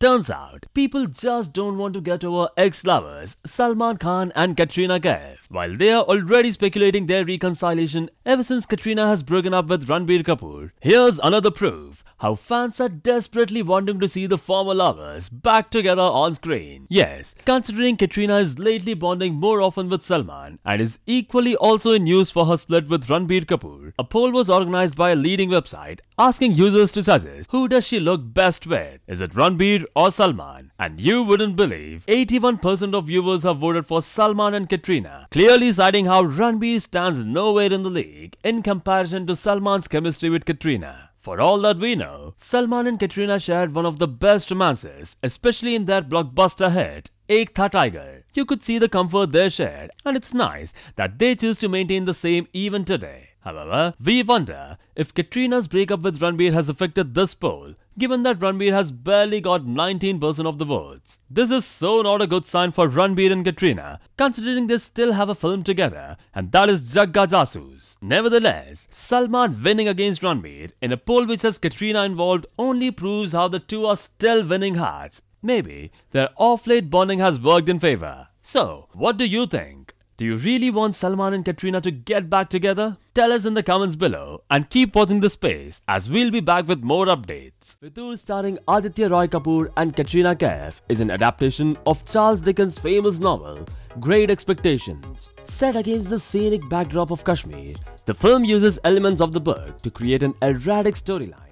Turns out, people just don't want to get over ex-lovers Salman Khan and Katrina Kaif, while they are already speculating their reconciliation ever since Katrina has broken up with Ranbir Kapoor. Here's another proof how fans are desperately wanting to see the former lovers back together on screen. Yes, considering Katrina is lately bonding more often with Salman and is equally also in news for her split with Ranbir Kapoor, a poll was organized by a leading website asking users to suggest who does she look best with. Is it Ranbir or Salman? And you wouldn't believe, 81% of viewers have voted for Salman and Katrina, clearly citing how Ranbir stands nowhere in the league in comparison to Salman's chemistry with Katrina. For all that we know, Salman and Katrina shared one of the best romances, especially in their blockbuster hit, Ek Tha Tiger. You could see the comfort they shared, and it's nice that they choose to maintain the same even today. However, we wonder if Katrina's breakup with Ranbir has affected this poll given that Ranbir has barely got 19% of the votes. This is so not a good sign for Ranbir and Katrina, considering they still have a film together, and that is Jagga Jasus. Nevertheless, Salman winning against Ranbir in a poll which has Katrina involved only proves how the two are still winning hearts. Maybe their off-late bonding has worked in favor. So, what do you think? Do you really want Salman and Katrina to get back together? Tell us in the comments below and keep watching the space as we'll be back with more updates. Vidur starring Aditya Roy Kapoor and Katrina Kaif is an adaptation of Charles Dickens' famous novel Great Expectations. Set against the scenic backdrop of Kashmir, the film uses elements of the book to create an erratic storyline.